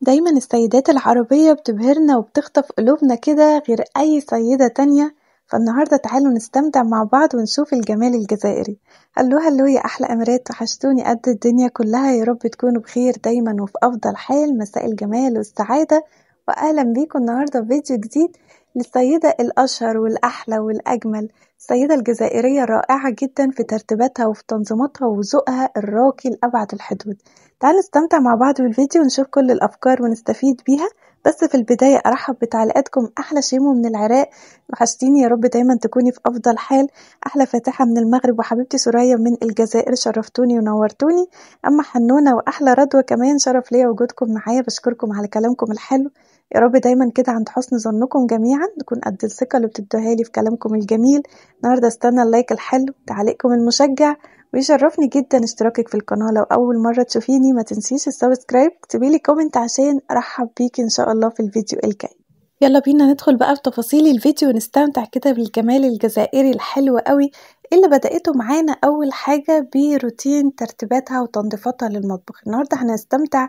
دايما السيدات العربية بتبهرنا وبتخطف قلوبنا كده غير أي سيدة تانية فالنهاردة تعالوا نستمتع مع بعض ونشوف الجمال الجزائري هلو هلو يا أحلى أميرات وحشتوني قد الدنيا كلها يا رب تكونوا بخير دايما وفي أفضل حال مساء الجمال والسعادة وأهلا بيكم النهاردة في فيديو جديد للسيدة الأشهر والأحلى والأجمل السيدة الجزائرية رائعة جدا في ترتيباتها وفي تنظيماتها وذوقها الراقي لأبعد الحدود تعالوا نستمتع مع بعض بالفيديو ونشوف كل الأفكار ونستفيد بيها بس في البداية أرحب بتعليقاتكم أحلى شيمو من العراق وحشتيني يا رب دايما تكوني في أفضل حال أحلى فاتحة من المغرب وحبيبتي سوريا من الجزائر شرفتوني ونورتوني أما حنونة وأحلى رضوى كمان شرف ليا وجودكم معايا بشكركم على كلامكم الحلو يا رب دايما كده عند حسن ظنكم جميعا نكون قد الثقة اللي بتدوها لي في كلامكم الجميل النهاردة استنى اللايك الحلو تعليقكم المشجع ويشرفني جدا اشتراكك في القناة لو أول مرة تشوفيني ما تنسيش السبسكرايب اكتبيلي كومنت عشان أرحب بيك إن شاء الله في الفيديو الجاي يلا بينا ندخل بقى في تفاصيل الفيديو ونستمتع كده بالجمال الجزائري الحلو قوي اللي بدأته معانا أول حاجة بروتين ترتيباتها وتنظيفاتها للمطبخ النهاردة هنستمتع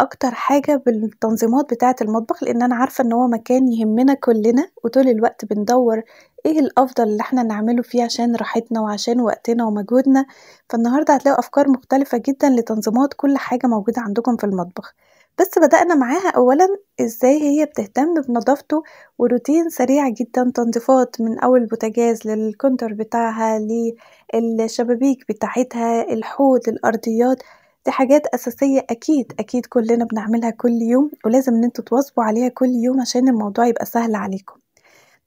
أكتر حاجة بالتنظيمات بتاعة المطبخ، لإن أنا عارفة إن هو مكان يهمنا كلنا، وطول الوقت بندوّر إيه الأفضل اللي إحنا نعمله فيه عشان راحتنا وعشان وقتنا ومجهودنا، فالنهارده هتلاقوا أفكار مختلفة جدًا لتنظيمات كل حاجة موجودة عندكم في المطبخ، بس بدأنا معاها أولًا إزاي هي بتهتم بنضافته وروتين سريع جدًا تنضيفات من أول البوتاجاز للكونتر بتاعها للشبابيك بتاعتها، الحوض، الأرضيات. دي حاجات أساسية أكيد أكيد كلنا بنعملها كل يوم ولازم إن انتوا تواظبوا عليها كل يوم عشان الموضوع يبقى سهل عليكم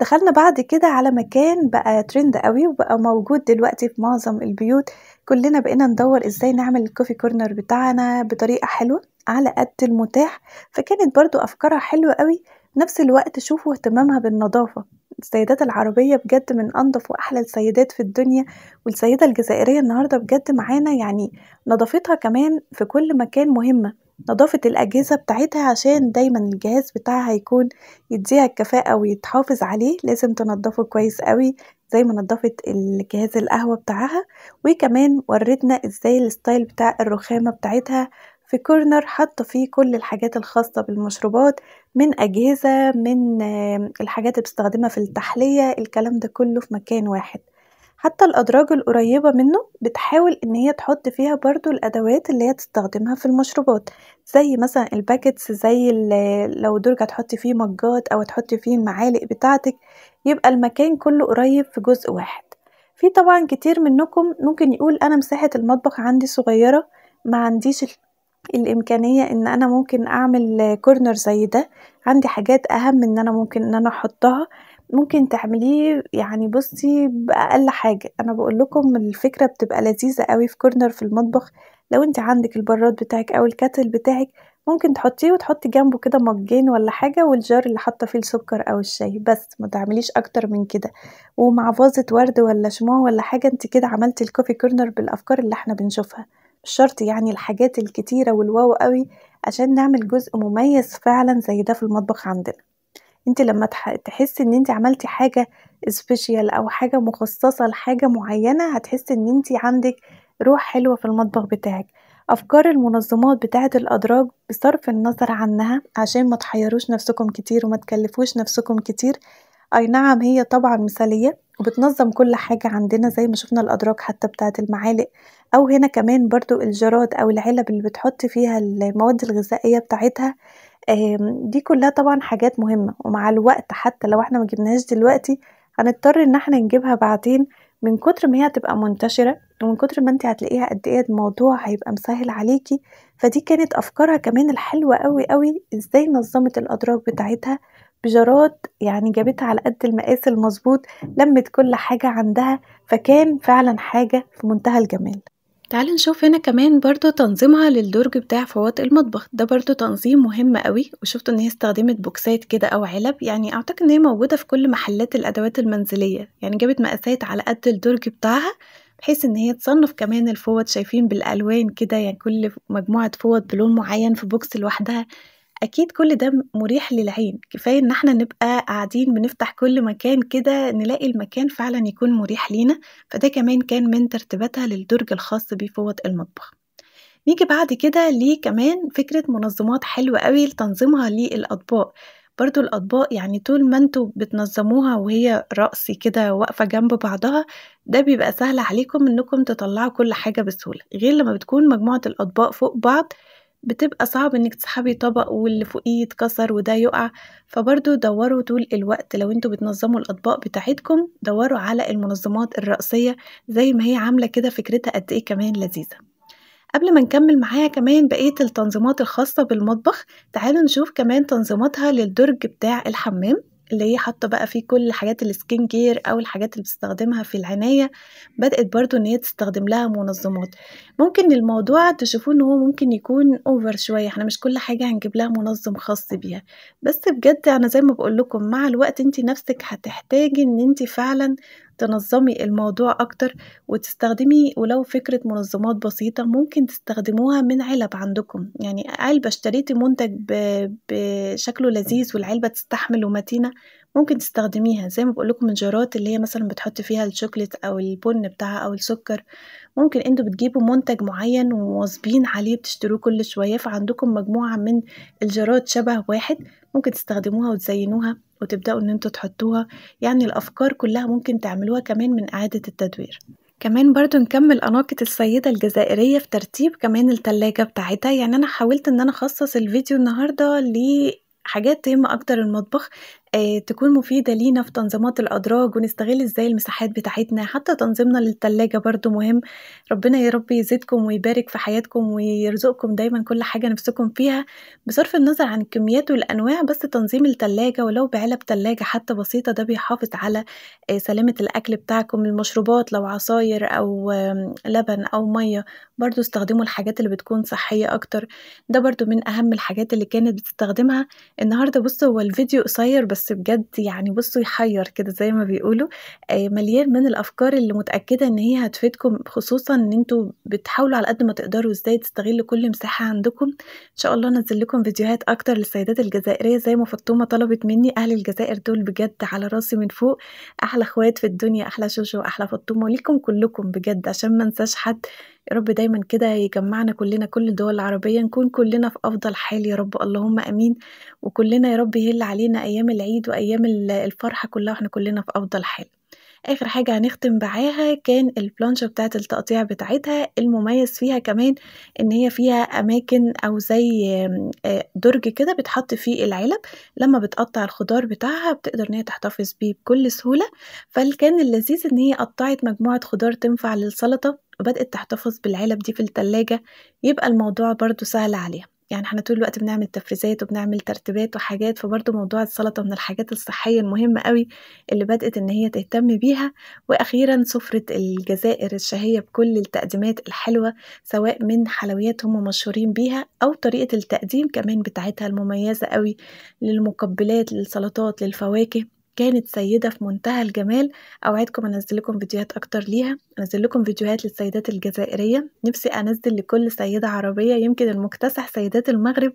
دخلنا بعد كده على مكان بقى ترند قوي وبقى موجود دلوقتي في معظم البيوت كلنا بقينا ندور ازاي نعمل الكوفي كورنر بتاعنا بطريقة حلوة على قد المتاح فكانت برضو أفكارها حلوة قوي نفس الوقت شوفوا اهتمامها بالنظافة السيدات العربية بجد من أنظف وأحلى السيدات في الدنيا والسيدة الجزائرية النهاردة بجد معانا يعني نظافتها كمان في كل مكان مهمة نظافة الأجهزة بتاعتها عشان دايما الجهاز بتاعها يكون يديها الكفاءة ويتحافظ عليه لازم تنضفه كويس قوي زي ما نضفت الجهاز القهوة بتاعها وكمان وردنا ازاي الستايل بتاع الرخامة بتاعتها في كورنر حاطه فيه كل الحاجات الخاصه بالمشروبات من اجهزه من الحاجات اللي بستخدمها في التحليه الكلام ده كله في مكان واحد حتى الادراج القريبه منه بتحاول ان هي تحط فيها برضو الادوات اللي هي تستخدمها في المشروبات زي مثلا الباكتس زي لو درج تحط فيه مجات او تحط فيه المعالق بتاعتك يبقى المكان كله قريب في جزء واحد في طبعا كتير منكم ممكن يقول انا مساحه المطبخ عندي صغيره ما عنديش الامكانيه ان انا ممكن اعمل كورنر زي ده عندي حاجات اهم ان انا ممكن ان انا احطها ممكن تعمليه يعني بصي باقل حاجه انا بقول لكم الفكره بتبقى لذيذه قوي في كورنر في المطبخ لو انت عندك البراد بتاعك او الكاتل بتاعك ممكن تحطيه وتحطي جنبه كده مجين ولا حاجه والجار اللي حاطه فيه السكر او الشاي بس ما تعمليش اكتر من كده ومع فازه ورد ولا شموع ولا حاجه انت كده عملتي الكوفي كورنر بالافكار اللي احنا بنشوفها مش شرط يعني الحاجات الكتيرة والواو قوي عشان نعمل جزء مميز فعلا زي ده في المطبخ عندنا انت لما تحسي ان انت عملتي حاجة سبيشيال او حاجة مخصصة لحاجة معينة هتحسي ان انت عندك روح حلوة في المطبخ بتاعك أفكار المنظمات بتاعة الأدراج بصرف النظر عنها عشان ما تحيروش نفسكم كتير وما تكلفوش نفسكم كتير أي نعم هي طبعا مثالية وبتنظم كل حاجة عندنا زي ما شفنا الأدراج حتى بتاعة المعالق أو هنا كمان برضو الجراد أو العلب اللي بتحط فيها المواد الغذائية بتاعتها دي كلها طبعا حاجات مهمة ومع الوقت حتى لو احنا ما جبناهاش دلوقتي هنضطر ان احنا نجيبها بعدين من كتر ما هي هتبقى منتشرة ومن كتر ما انت هتلاقيها قد ايه الموضوع هيبقى مسهل عليكي فدي كانت افكارها كمان الحلوة قوي قوي ازاي نظمت الادراج بتاعتها بجراد يعني جابتها على قد المقاس المظبوط لمت كل حاجة عندها فكان فعلا حاجة في منتهى الجمال تعال نشوف هنا كمان برضو تنظيمها للدرج بتاع فواطئ المطبخ ده برضو تنظيم مهم قوي وشفت ان هي استخدمت بوكسات كده او علب يعني اعتقد ان هي موجودة في كل محلات الادوات المنزلية يعني جابت مقاسات على قد الدرج بتاعها بحيث ان هي تصنف كمان الفوط شايفين بالالوان كده يعني كل مجموعة فوط بلون معين في بوكس لوحدها اكيد كل ده مريح للعين كفايه ان احنا نبقى قاعدين بنفتح كل مكان كده نلاقي المكان فعلا يكون مريح لينا فده كمان كان من ترتيباتها للدرج الخاص بفوط المطبخ نيجي بعد كده ليه كمان فكرة منظمات حلوة قوي لتنظيمها للأطباق برضو الأطباق يعني طول ما انتوا بتنظموها وهي رأسي كده واقفة جنب بعضها ده بيبقى سهل عليكم انكم تطلعوا كل حاجة بسهولة غير لما بتكون مجموعة الأطباق فوق بعض بتبقى صعب انك تسحبي طبق واللي فوقيه يتكسر وده يقع فبرضو دوروا طول الوقت لو انتوا بتنظموا الاطباق بتاعتكم دوروا على المنظمات الرأسية زي ما هي عاملة كده فكرتها قد ايه كمان لذيذة قبل ما نكمل معايا كمان بقية التنظيمات الخاصة بالمطبخ تعالوا نشوف كمان تنظيماتها للدرج بتاع الحمام اللي هي حاطه بقى فيه كل حاجات السكين كير او الحاجات اللي بتستخدمها في العنايه بدات برضو ان هي تستخدم لها منظمات ممكن الموضوع تشوفوه ان هو ممكن يكون اوفر شويه احنا مش كل حاجه هنجيب لها منظم خاص بيها بس بجد انا زي ما بقول لكم مع الوقت انت نفسك هتحتاجي ان انت فعلا تنظمي الموضوع أكتر وتستخدمي ولو فكرة منظمات بسيطة ممكن تستخدموها من علب عندكم يعني علبة اشتريتي منتج بشكله لذيذ والعلبة تستحمل ومتينة ممكن تستخدميها زي ما بقولكم جارات اللي هي مثلا بتحط فيها الشوكليت أو البن بتاعها أو السكر ممكن انتوا بتجيبوا منتج معين ومواظبين عليه بتشتروه كل شوية فعندكم مجموعة من الجارات شبه واحد ممكن تستخدموها وتزينوها وتبدأوا ان انتوا تحطوها يعني الافكار كلها ممكن تعملوها كمان من اعادة التدوير كمان برضو نكمل أناقة السيدة الجزائرية في ترتيب كمان التلاجة بتاعتها يعني أنا حاولت إن أنا أخصص الفيديو النهاردة لحاجات تهم أكتر المطبخ آه، تكون مفيدة لينا في تنظيمات الأدراج، ونستغل إزاي المساحات بتاعتنا، حتى تنظيمنا للتلاجة برضه مهم، ربنا يا رب يزيدكم ويبارك في حياتكم ويرزقكم دايمًا كل حاجة نفسكم فيها، بصرف النظر عن الكميات والأنواع، بس تنظيم التلاجة ولو بعلب تلاجة حتى بسيطة ده بيحافظ على آه، سلامة الأكل بتاعكم، المشروبات لو عصاير أو لبن أو مَيّة برضه استخدموا الحاجات اللي بتكون صحية أكتر، ده برضه من أهم الحاجات اللي كانت بتستخدمها، النهارده بُص هو الفيديو قصير بس بس بجد يعني بصوا يحير كده زي ما بيقولوا آه، مليان من الافكار اللي متاكده ان هي هتفيدكم خصوصا ان انتوا بتحاولوا على قد ما تقدروا ازاي تستغلوا كل مساحه عندكم ان شاء الله انزل لكم فيديوهات اكتر للسيدات الجزائريه زي ما فاطمه طلبت مني اهل الجزائر دول بجد على راسي من فوق احلى اخوات في الدنيا احلى شوشو احلى فاطمه ليكم كلكم بجد عشان ما انساش حد يا رب دايما كده يجمعنا كلنا كل الدول العربيه نكون كلنا في افضل حال يا رب اللهم امين وكلنا يا رب يهل علينا ايام العيد العيد وأيام الفرحة كلها وإحنا كلنا في أفضل حال آخر حاجة هنختم بعاها كان البلانشة بتاعة التقطيع بتاعتها المميز فيها كمان إن هي فيها أماكن أو زي آه، درج كده بتحط فيه العلب لما بتقطع الخضار بتاعها بتقدر إن هي تحتفظ بيه بكل سهولة فكان اللذيذ إن هي قطعت مجموعة خضار تنفع للسلطة وبدأت تحتفظ بالعلب دي في التلاجة يبقى الموضوع برضو سهل عليها يعني احنا طول الوقت بنعمل تفريزات وبنعمل ترتيبات وحاجات فبرضه موضوع السلطة من الحاجات الصحية المهمة قوي اللي بدأت ان هي تهتم بيها واخيرا سفرة الجزائر الشهية بكل التقديمات الحلوة سواء من حلويات هم مشهورين بيها او طريقة التقديم كمان بتاعتها المميزة قوي للمقبلات للسلطات للفواكه كانت سيدة في منتهى الجمال أوعدكم أنزل لكم فيديوهات أكتر ليها أنزل لكم فيديوهات للسيدات الجزائرية نفسي أنزل لكل سيدة عربية يمكن المكتسح سيدات المغرب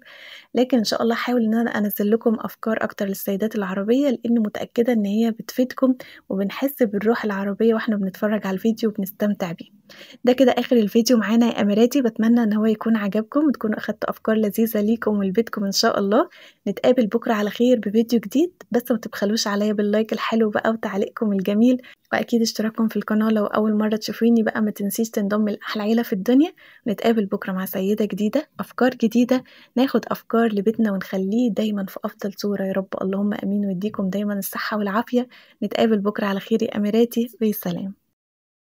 لكن إن شاء الله حاول أن أنا أنزل لكم أفكار أكتر للسيدات العربية لأن متأكدة أن هي بتفيدكم وبنحس بالروح العربية وإحنا بنتفرج على الفيديو وبنستمتع بيه ده كده اخر الفيديو معانا يا اميراتي بتمنى ان هو يكون عجبكم وتكونوا اخدتوا افكار لذيذه ليكم ولبيتكم ان شاء الله نتقابل بكره على خير بفيديو جديد بس ما تبخلوش عليا باللايك الحلو بقى وتعليقكم الجميل واكيد اشتراككم في القناه لو اول مره تشوفيني بقى ما تنسيش تنضم لاحلى عيله في الدنيا نتقابل بكره مع سيده جديده افكار جديده ناخد افكار لبيتنا ونخليه دايما في افضل صوره يا رب اللهم امين ويديكم دايما الصحه والعافيه نتقابل بكره على خير يا اميراتي بسلام